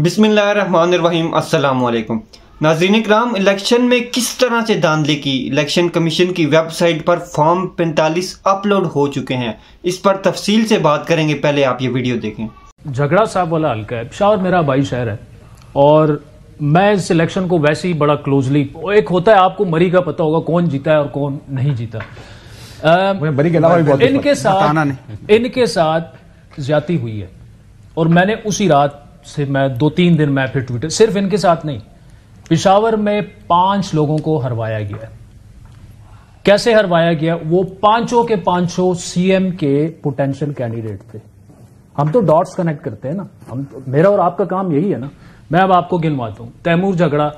बिसमीम अल्लाम नाजरीन कराम इलेक्शन में किस तरह से धांधली की इलेक्शन कमीशन की वेबसाइट पर फॉर्म 45 अपलोड हो चुके हैं इस पर तफसील से बात करेंगे पहले आप ये वीडियो देखें झगड़ा साहब वाला हल्का है शाह मेरा भाई शहर है और मैं इस इलेक्शन को वैसे ही बड़ा क्लोजली एक होता है आपको मरी का पता होगा कौन जीता है और कौन नहीं जीता इनके साथ इनके साथ ज्यादा हुई है और मैंने उसी रात से मैं दो तीन दिन मैं फिर ट्विटर सिर्फ इनके साथ नहीं पिशावर में पांच लोगों को हरवाया गया कैसे हरवाया गया वो पांचों के पांचों सीएम के पोटेंशियल कैंडिडेट थे हम तो डॉट्स कनेक्ट करते हैं ना हम तो, मेरा और आपका काम यही है ना मैं अब आपको गिनवाता हूं तैमूर झगड़ा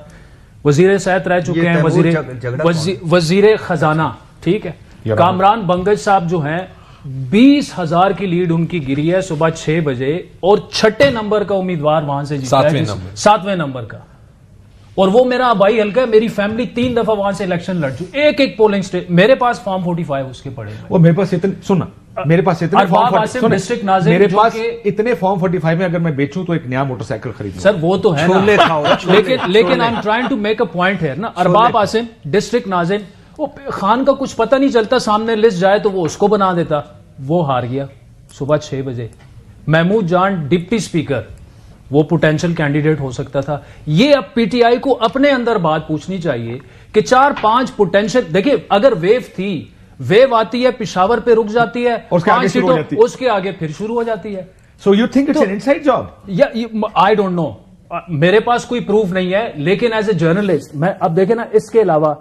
वजीर सैत रह चुके हैं वजीर वजीर खजाना अच्छा। ठीक है कामरान बंगज साहब जो हैं बीस हजार की लीड उनकी गिरी है सुबह छह बजे और छठे नंबर का उम्मीदवार वहां से जीता सातवें सातवें नंबर का और वो मेरा भाई हल्का है मेरी फैमिली तीन दफा वहां से इलेक्शन लड़ चुकी एक एक पोलिंग स्टेशन मेरे पास फॉर्म फोर्टी फाइव उसके पड़े वो मेरे पास इतने सुना मेरे पास इतने फॉर्म डिस्ट्रिक्ट मेरे पास इतने फॉर्म फोर्टी फाइव में अगर मैं बेचूं तो एक नया मोटरसाइकिल खरीद सर वो तो है लेकिन लेकिन I am trying to make a point है ना अरबाब आसिम डिस्ट्रिक्ट नाजिम वो खान का कुछ पता नहीं चलता सामने लिस्ट जाए तो वो उसको बना देता वो हार गया सुबह छह बजे महमूद जान डिप्टी स्पीकर वो पोटेंशियल कैंडिडेट हो सकता था ये अब पीटीआई को अपने अंदर बात पूछनी चाहिए कि चार पांच पोटेंशियल देखिए अगर वेव थी वेव आती है पिशावर पे रुक जाती है उसके आगे, जाती। उसके आगे फिर शुरू हो जाती है so you think it's an inside job I don't know मेरे पास कोई प्रूफ नहीं है लेकिन एज ए जर्नलिस्ट मैं अब देखे ना इसके अलावा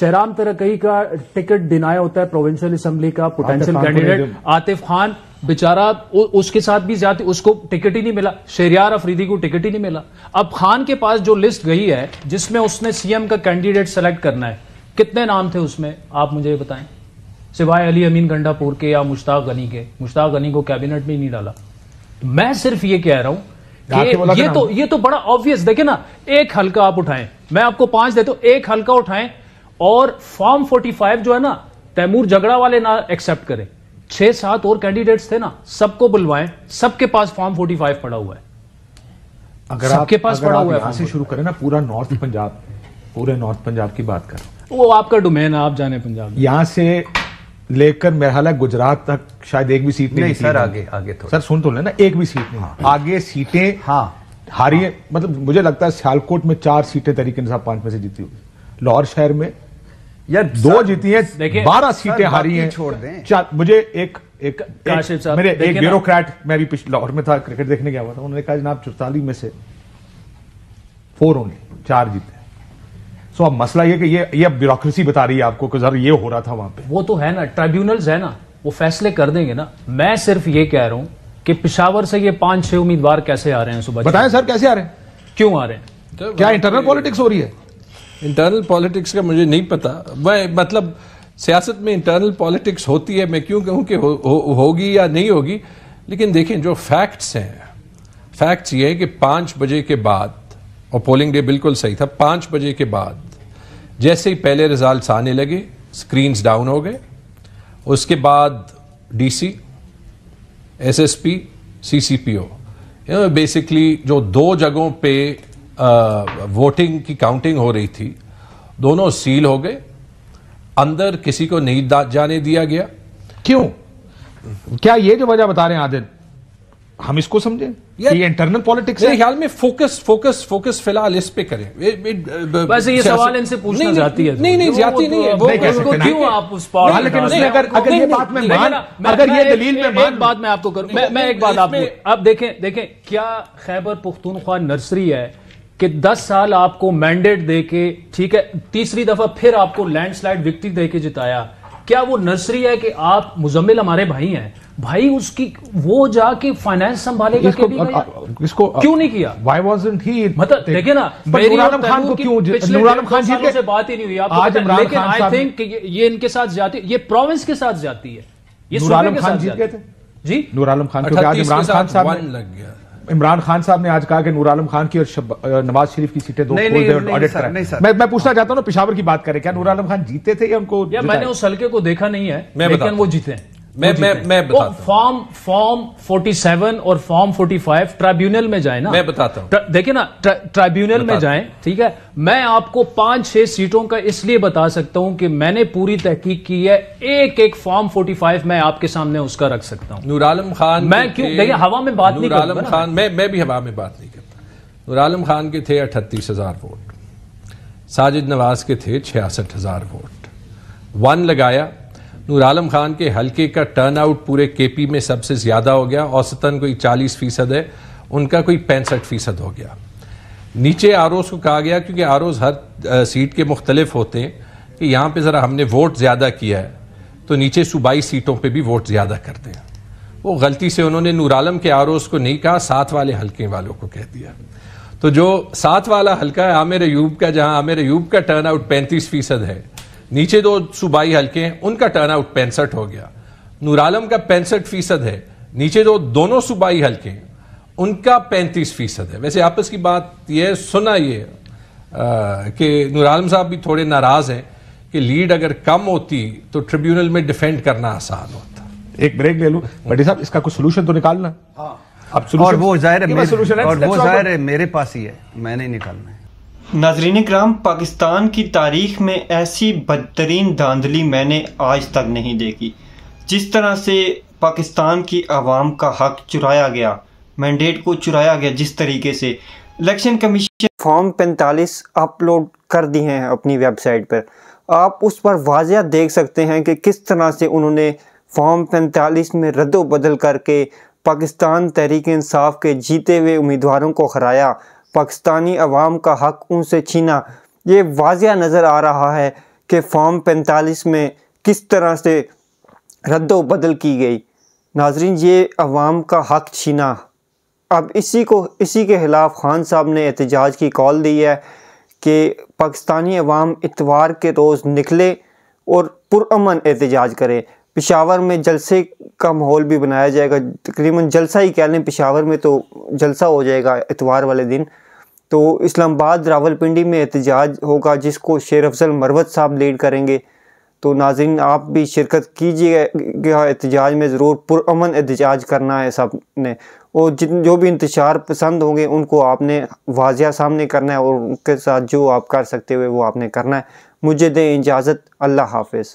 शहराम तरकई का टिकट डिनाय होता है प्रोविंशियल असेंबली का पोटेंशियल कैंडिडेट आतिफ खान बेचारा उसके साथ भी जाती उसको टिकट ही नहीं मिला शेरियार अफरीदी को टिकट ही नहीं मिला अब खान के पास जो लिस्ट गई है जिसमें उसने सीएम का कैंडिडेट सेलेक्ट करना है कितने नाम थे उसमें आप मुझे बताएं सिवाय अली अमीन गंडापुर के या मुश्ताक गनी के मुश्ताक गनी को कैबिनेट में नहीं डाला तो मैं सिर्फ ये कह रहा हूं कि ये तो ये तो बड़ा ऑब्वियस देखे ना एक हल्का आप उठाएं मैं आपको पांच देता हूं एक हल्का उठाएं और फॉर्म 45 जो है ना तैमूर झगड़ा वाले ना एक्सेप्ट करें छह सात और कैंडिडेट्स थे ना सबको बुलवाएं सबके पास फॉर्म 45 पड़ा हुआ है अगर आपके पास अगर पड़ा हुआ है से शुरू करें ना पूरा नॉर्थ हम्म। पंजाब पूरे नॉर्थ पंजाब की बात करें वो आपका डोमेन है आप जाने पंजाब यहां से लेकर मेरा हाल है गुजरात तक शायद एक भी सीट नहीं, नहीं सर आगे आगे सर सुन तो लेना एक भी सीट नहीं हाँ। आगे सीटें हाँ हाँ। मतलब मुझे लगता है सियालकोट में चार सीटें तरीके से पांच में से जीती होगी लाहौर शहर में यार दो जीती है बारह सीटें हारी हैं छोड़ दें मुझे एक एक, साहब मेरे एक ब्यूरोक्रेट मैं भी पिछले लाहौर में था क्रिकेट देखने गया हुआ था उन्होंने कहा जनाब चौतालीस में से फोर ओनली चार जीते सो अब मसला ये कि ये ये ब्यूरोक्रेसी बता रही है आपको कि ये हो रहा था वहां पे वो तो है ना ट्रिब्यूनल्स है ना वो फैसले कर देंगे ना मैं सिर्फ ये कह रहा हूं कि पिशावर से ये पांच छह उम्मीदवार कैसे आ रहे हैं सुबह बताएं सर कैसे आ रहे हैं क्यों आ रहे हैं क्या इंटरनल पॉलिटिक्स हो रही है इंटरनल पॉलिटिक्स का मुझे नहीं पता मैं मतलब सियासत में इंटरनल पॉलिटिक्स होती है मैं क्यों कहूँ कि हो, हो, होगी या नहीं होगी लेकिन देखें जो फैक्ट्स हैं फैक्ट्स ये हैं कि पाँच बजे के बाद और पोलिंग डे बिल्कुल सही था पाँच बजे के बाद जैसे ही पहले रिजल्ट आने लगे स्क्रीन्स डाउन हो गए उसके बाद डीसी एसएसपी सीसीपीओ बेसिकली जो दो जगहों पे वोटिंग की काउंटिंग हो रही थी दोनों सील हो गए अंदर किसी को नहीं जाने दिया गया क्यों क्या ये जो वजह बता रहे हैं आदिल हम इसको समझें ये इंटरनल पॉलिटिक्स मेरे ख्याल में फोकस फोकस फोकस फिलहाल इस पे करें वैसे ये सवाल इनसे पूछना चाहती है नहीं नहीं जाती नहीं है वो क्यों आप उस पर हाँ, लेकिन उसने अगर अगर ये बात में मान अगर ये दलील में मान बात मैं आपको करूं मैं एक बात आपको आप देखें देखें क्या खैबर पुख्तूनख्वा नर्सरी है कि 10 साल आपको मैंडेट दे के ठीक है तीसरी दफा फिर आपको लैंडस्लाइड विक्ट्री देके जिताया क्या वो नर्सरी है कि आप मुजम्मिल हमारे भाई हैं भाई उसकी वो जाके फाइनेंस संभालेगा इसको, आ, इसको क्यों नहीं किया वाई वॉज ही मतलब देखे ना नूरानम खान को क्यों खान जी से बात ही नहीं हुई आप लेकिन आई थिंक ये इनके साथ जाती ये प्रोविंस के साथ जाती है ये नूरानम खान जीत गए थे जी नूर आलम खान को आज इमरान खान साहब लग गया इमरान खान साहब ने आज कहा कि नूर आलम खान की और नवाज शरीफ की सीटें दो नहीं, नहीं, नहीं, सर, नहीं सर, मैं मैं पूछना चाहता हूँ ना पिशावर की बात करें क्या नूर आलम खान जीते थे या उनको या मैंने उस हल्के को देखा नहीं है मैं लेकिन वो जीते हैं मैं मैं मैं बताता हूं फॉर्म फॉर्म 47 और फॉर्म 45 ट्राइब्यूनल में जाए ना मैं बताता हूं देखिए ना ट्राइब्यूनल में जाए ठीक है मैं आपको पांच छह सीटों का इसलिए बता सकता हूं कि मैंने पूरी तहकीक की है एक एक फॉर्म 45 मैं आपके सामने उसका रख सकता हूं आलम खान मैं क्यों देखिए हवा में बात नहीं नूरालम खान मैं मैं भी हवा में बात नहीं करता नूर आलम खान के थे अठतीस हजार वोट साजिद नवाज के थे छियासठ हजार वोट वन लगाया नूर आलम खान के हलके का टर्न आउट पूरे केपी में सबसे ज़्यादा हो गया औसतन कोई चालीस फीसद है उनका कोई पैंसठ फीसद हो गया नीचे आर को कहा गया क्योंकि आर हर सीट के मुख्तलिफ होते हैं कि यहाँ पर ज़रा हमने वोट ज़्यादा किया है तो नीचे सूबाई सीटों पर भी वोट ज़्यादा करते हैं वो गलती से उन्होंने नूर आलम के आर को नहीं कहा साथ वाले हल्के वालों को कह दिया तो जो साथ वाला हल्का है आमिर अयूब का जहां आमिर अयूब का टर्न आउट पैंतीस फीसद है नीचे दो सूबाई हल्के हैं उनका टर्न आउट पैंसठ हो गया नूरालम का पैंसठ फीसद है नीचे दो दोनों सूबाई हल्के हैं उनका पैंतीस फीसद है वैसे आपस की बात यह सुना ये कि नूरालम साहब भी थोड़े नाराज हैं कि लीड अगर कम होती तो ट्रिब्यूनल में डिफेंड करना आसान होता एक ब्रेक ले लूँ बटी साहब इसका कुछ सोल्यूशन तो निकालना हाँ अब और वो जाहिर है और वो जाहिर है मेरे पास ही है मैंने निकालना है नाजरीन कराम पाकिस्तान की तारीख में ऐसी बदतरीन धांधली मैंने आज तक नहीं देखी जिस तरह से पाकिस्तान की आवाम का हक चुराया गया मैंडेट को चुराया गया जिस तरीके से इलेक्शन कमीशन फॉर्म 45 अपलोड कर दिए हैं अपनी वेबसाइट पर आप उस पर वाजिया देख सकते हैं कि किस तरह से उन्होंने फॉर्म 45 में रद्द बदल करके पाकिस्तान तहरीक इंसाफ के जीते हुए उम्मीदवारों को हराया पाकिस्तानी अवाम का हक उनसे छीना ये वाजिया नज़र आ रहा है कि फॉर्म पैंतालीस में किस तरह से रद्दबदल बदल की गई नाजरीन ये अवाम का हक छीना अब इसी को इसी के ख़िलाफ़ खान साहब ने एहतजाज की कॉल दी है कि पाकिस्तानी अवाम इतवार के रोज़ निकले और पुरमन एहतजाज करें पिशावर में जलसे का माहौल भी बनाया जाएगा तकरीबन जलसा ही कह लें पिशावर में तो जलसा हो जाएगा इतवार वाले दिन तो इस्लामाबाद रावलपिंडी में एहतजाज होगा जिसको शेर अफजल मरवत साहब लीड करेंगे तो नाजिन आप भी शिरकत कीजिएगा एहतजाज में ज़रूर पुरमन एहतजाज करना है सब ने और जिन जो भी इंतजार पसंद होंगे उनको आपने वाजिया सामने करना है और उनके साथ जो आप कर सकते हुए वो आपने करना है मुझे दें इजाज़त अल्लाह हाफिज़